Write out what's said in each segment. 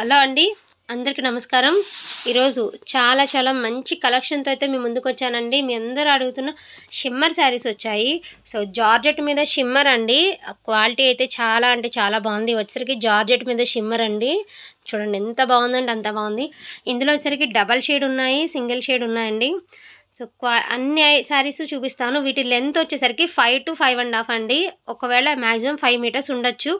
hello అండి అందరికీ నమస్కారం ఈరోజు చాలా చాలా మంచి కలెక్షన్తో అయితే మీ ముందుకు వచ్చానండి మీ అందరూ అడుగుతున్న షిమ్మర్ శారీస్ వచ్చాయి సో జార్జెట్ మీద షిమ్మర్ అండి క్వాలిటీ అయితే చాలా అంటే చాలా బాగుంది వచ్చేసరికి జార్జెట్ మీద షిమ్మర్ అండి చూడండి ఎంత బాగుందండి అంత బాగుంది ఇందులో వచ్చేసరికి డబల్ షేడ్ ఉన్నాయి సింగిల్ షేడ్ ఉన్నాయండి సో క్వా అన్ని శారీస్ చూపిస్తాను వీటి లెంత్ వచ్చేసరికి five to five and half అండి ఒకవేళ మ్యాక్సిమం ఫైవ్ మీటర్స్ ఉండొచ్చు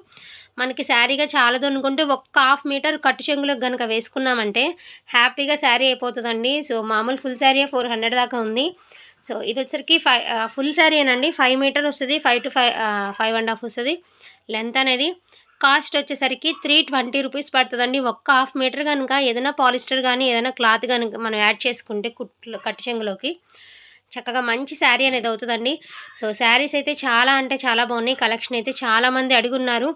మనకి శారీగా చాలా దొనుకుంటే ఒక్క హాఫ్ మీటర్ కట్టు చెంగులకు కనుక వేసుకున్నామంటే హ్యాపీగా శారీ అయిపోతుందండి సో మామూలు ఫుల్ శారీ ఫోర్ హండ్రెడ్ దాకా ఉంది సో ఇది వచ్చేసరికి ఫైవ్ ఫుల్ శారీ అండి ఫైవ్ మీటర్ వస్తుంది five to five five and half వస్తుంది లెంత్ అనేది కాస్ట్ వచ్చేసరికి త్రీ ట్వంటీ రూపీస్ పడుతుందండి ఒక్క హాఫ్ మీటర్ కనుక ఏదైనా పాలిస్టర్ కానీ ఏదైనా క్లాత్ కనుక మనం యాడ్ చేసుకుంటే కుట్లు కట్టు చెంగులోకి చక్కగా మంచి శారీ అనేది అవుతుందండి సో శారీస్ అయితే చాలా అంటే చాలా బాగున్నాయి కలెక్షన్ అయితే చాలామంది అడుగున్నారు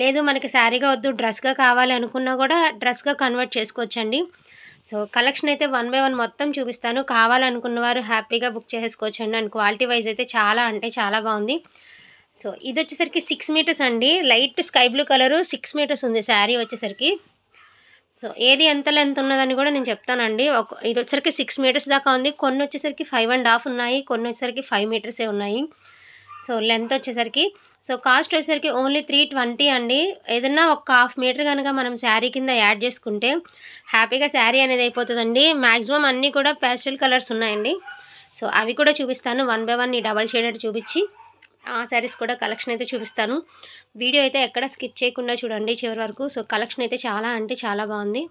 లేదు మనకి శారీగా వద్దు డ్రెస్గా కావాలి అనుకున్నా కూడా డ్రెస్గా కన్వర్ట్ చేసుకోవచ్చండి సో కలెక్షన్ అయితే వన్ బై వన్ మొత్తం చూపిస్తాను కావాలనుకున్న వారు హ్యాపీగా బుక్ చేసుకోవచ్చండి అండ్ క్వాలిటీ వైజ్ అయితే చాలా అంటే చాలా బాగుంది సో ఇది వచ్చేసరికి సిక్స్ మీటర్స్ అండి light sky blue colour six metres ఉంది శారీ వచ్చేసరికి సో ఏది ఎంత లెంత్ ఉన్నదని కూడా నేను చెప్తానండి ఒక ఇది వచ్చేసరికి సిక్స్ మీటర్స్ దాకా ఉంది కొన్ని వచ్చేసరికి ఫైవ్ అండ్ హాఫ్ ఉన్నాయి కొన్ని వచ్చేసరికి ఫైవ్ మీటర్సే ఉన్నాయి సో లెంత్ వచ్చేసరికి సో కాస్ట్ వచ్చేసరికి ఓన్లీ త్రీ ట్వంటీ అండి ఏదన్నా ఒక హాఫ్ మీటర్ కనుక మనం శారీ కింద యాడ్ చేసుకుంటే హ్యాపీగా శారీ అనేది అయిపోతుందండి మ్యాక్సిమం అన్నీ కూడా ప్యాస్టల్ కలర్స్ ఉన్నాయండి సో అవి కూడా చూపిస్తాను వన్ బై వన్ ఈ డబల్ షేడెడ్ చూపించి ఆ శారీస్ కూడా కలెక్షన్ అయితే చూపిస్తాను వీడియో అయితే ఎక్కడ స్కిప్ చేయకుండా చూడండి చివరి వరకు సో కలెక్షన్ అయితే చాలా అంటే చాలా బాగుంది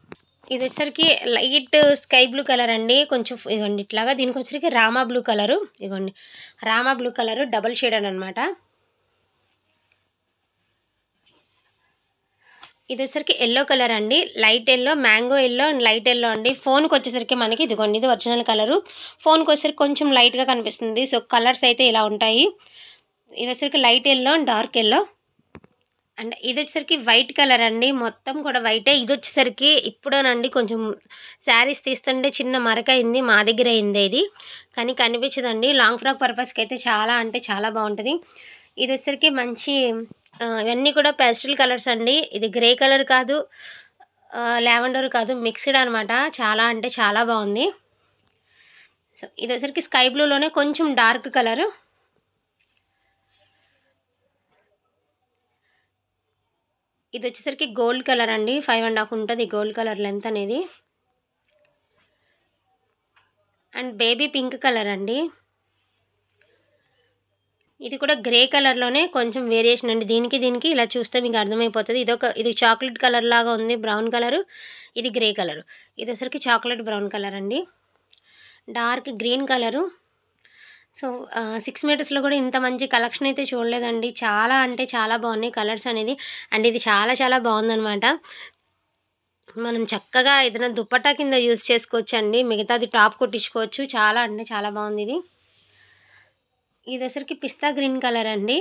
ఇది వచ్చేసరికి లైట్ స్కై బ్లూ కలర్ అండి కొంచెం ఇదిగోండి ఇట్లాగా దీనికి వచ్చేసరికి రామా బ్లూ కలరు ఇదిగోండి Rama blue colour double shade అనమాట ఇది వచ్చేసరికి ఎల్లో కలర్ అండి light yellow mango yellow and light yellow అండి ఫోన్కి వచ్చేసరికి మనకి ఇదిగోండి ఇది ఒరిజినల్ కలరు ఫోన్కి వచ్చేసరికి కొంచెం లైట్గా కనిపిస్తుంది సో కలర్స్ అయితే ఇలా ఉంటాయి ఇది వచ్చరికి light yellow and dark yellow and ఇది వచ్చేసరికి వైట్ కలర్ అండి మొత్తం కూడా వైటే ఇది వచ్చేసరికి ఇప్పుడేనండి కొంచెం శారీస్ తీస్తుంటే చిన్న మరక అయింది మా దగ్గర అయింది ఇది కానీ కనిపించదండి లాంగ్ ఫ్రాక్ పర్పస్కి అయితే చాలా అంటే చాలా బాగుంటుంది ఇది వచ్చేసరికి మంచి ఇవన్నీ కూడా పెస్టల్ కలర్స్ అండి ఇది గ్రే కలర్ కాదు లావెండర్ కాదు మిక్స్డ్ అనమాట చాలా అంటే చాలా బాగుంది సో ఇది వచ్చేసరికి స్కై బ్లూలోనే కొంచెం డార్క్ కలరు ఇది వచ్చేసరికి గోల్డ్ కలర్ అండి ఫైవ్ అండ్ హాఫ్ ఉంటుంది గోల్డ్ కలర్ లెంత్ అనేది అండ్ బేబీ పింక్ కలర్ అండి ఇది కూడా గ్రే కలర్లోనే కొంచెం వేరియేషన్ అండి దీనికి దీనికి ఇలా చూస్తే మీకు అర్థమైపోతుంది ఇదొక ఇది చాక్లెట్ కలర్ లాగా ఉంది బ్రౌన్ కలరు ఇది గ్రే కలరు ఇది వచ్చేసరికి చాక్లెట్ బ్రౌన్ కలర్ అండి dark green colour so six మీటర్స్లో కూడా ఇంత మంచి కలెక్షన్ అయితే చూడలేదండి చాలా అంటే చాలా బాగున్నాయి కలర్స్ అనేది అండ్ ఇది చాలా చాలా బాగుందనమాట మనం చక్కగా ఏదైనా దుప్పటా కింద యూజ్ చేసుకోవచ్చండి మిగతాది టాప్ కొట్టించుకోవచ్చు చాలా అంటే చాలా బాగుంది ఇది ఇది వచ్చరికి పిస్తా గ్రీన్ కలర్ అండి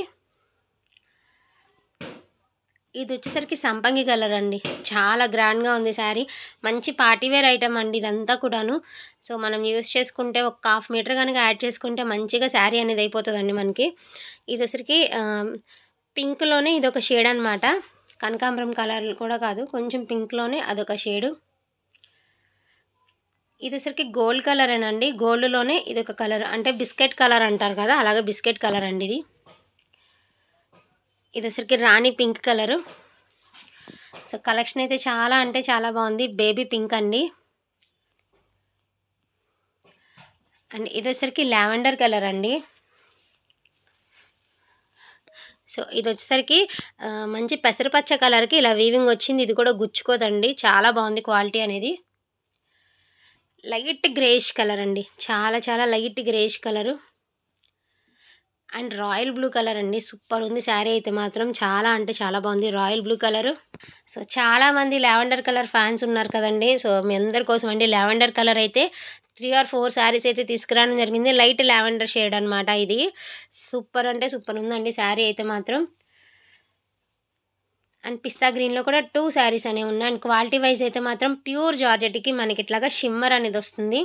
ఇది వచ్చేసరికి సంపంగి కలర్ అండి చాలా గ్రాండ్గా ఉంది శారీ మంచి పార్టీవేర్ ఐటమ్ అండి ఇదంతా కూడాను సో మనం యూస్ చేసుకుంటే ఒక హాఫ్ మీటర్ కనుక యాడ్ చేసుకుంటే మంచిగా శారీ అనేది అయిపోతుందండి మనకి ఇది వచ్చరికి పింక్లోనే ఇది ఒక షేడ్ అనమాట కనకాంబరం కలర్ కూడా కాదు కొంచెం పింక్లోనే అదొక షేడు ఇది వచ్చరికి గోల్డ్ కలరేనండి గోల్డ్లోనే ఇది ఒక కలర్ అంటే బిస్కెట్ కలర్ అంటారు కదా అలాగే బిస్కెట్ కలర్ అండి ఇది ఇది వచ్చరికి rani pink colour so collection అయితే చాలా అంటే చాలా బాగుంది బేబీ పింక్ అండి అండ్ ఇది వచ్చరికి లావెండర్ కలర్ అండి సో ఇది వచ్చేసరికి మంచి పెసరపచ్చ కలర్కి ఇలా వీవింగ్ వచ్చింది ఇది కూడా గుచ్చుకోదండి చాలా బాగుంది క్వాలిటీ అనేది లైట్ గ్రేష్ కలర్ అండి చాలా చాలా light greyish colour and royal blue colour అండి సూపర్ ఉంది శారీ అయితే మాత్రం చాలా అంటే చాలా బాగుంది రాయల్ బ్లూ కలర్ సో చాలామంది లావెండర్ కలర్ ఫ్యాన్స్ ఉన్నారు కదండి సో మీ అందరి కోసం అండి లావెండర్ కలర్ అయితే త్రీ ఆర్ ఫోర్ శారీస్ అయితే తీసుకురావడం జరిగింది లైట్ లావెండర్ షేడ్ అనమాట ఇది సూపర్ అంటే సూపర్ ఉందండి శారీ అయితే మాత్రం అండ్ పిస్తా గ్రీన్లో కూడా టూ శారీస్ అనేవి ఉన్నాయి అండ్ క్వాలిటీ వైజ్ అయితే మాత్రం ప్యూర్ జార్జెట్కి మనకి ఇట్లాగా షిమ్మర్ అనేది వస్తుంది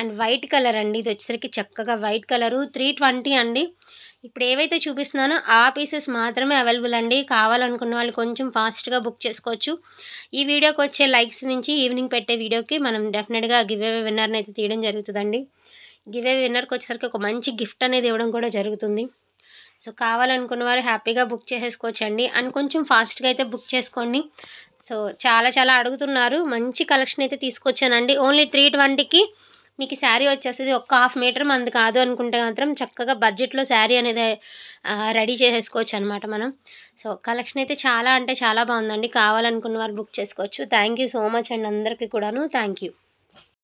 అండ్ వైట్ కలర్ అండి ఇది వచ్చేసరికి చక్కగా వైట్ కలరు త్రీ ట్వంటీ అండి ఇప్పుడు ఏవైతే చూపిస్తున్నానో ఆ పీసెస్ మాత్రమే అవైలబుల్ అండి కావాలనుకున్న వాళ్ళు కొంచెం ఫాస్ట్గా బుక్ చేసుకోవచ్చు ఈ వీడియోకి వచ్చే లైక్స్ నుంచి ఈవినింగ్ పెట్టే వీడియోకి మనం డెఫినెట్గా గివ్ అవే విన్నర్ని అయితే తీయడం జరుగుతుందండి గివ్ అవే విన్నర్కి వచ్చేసరికి ఒక మంచి గిఫ్ట్ అనేది ఇవ్వడం కూడా జరుగుతుంది సో కావాలనుకున్న వారు హ్యాపీగా బుక్ అండి అండ్ కొంచెం ఫాస్ట్గా అయితే బుక్ చేసుకోండి సో చాలా చాలా అడుగుతున్నారు మంచి కలెక్షన్ అయితే తీసుకొచ్చానండి ఓన్లీ త్రీ ట్వంటీకి మీకు శారీ వచ్చేస్తుంది ఒక్క హాఫ్ మీటర్ మనది కాదు అనుకుంటే మాత్రం చక్కగా బడ్జెట్లో శారీ అనేది రెడీ చేసేసుకోవచ్చు అనమాట మనం సో కలెక్షన్ అయితే చాలా అంటే చాలా బాగుందండి కావాలనుకున్న వారు బుక్ చేసుకోవచ్చు thank you so much and అందరికీ కూడాను థ్యాంక్ యూ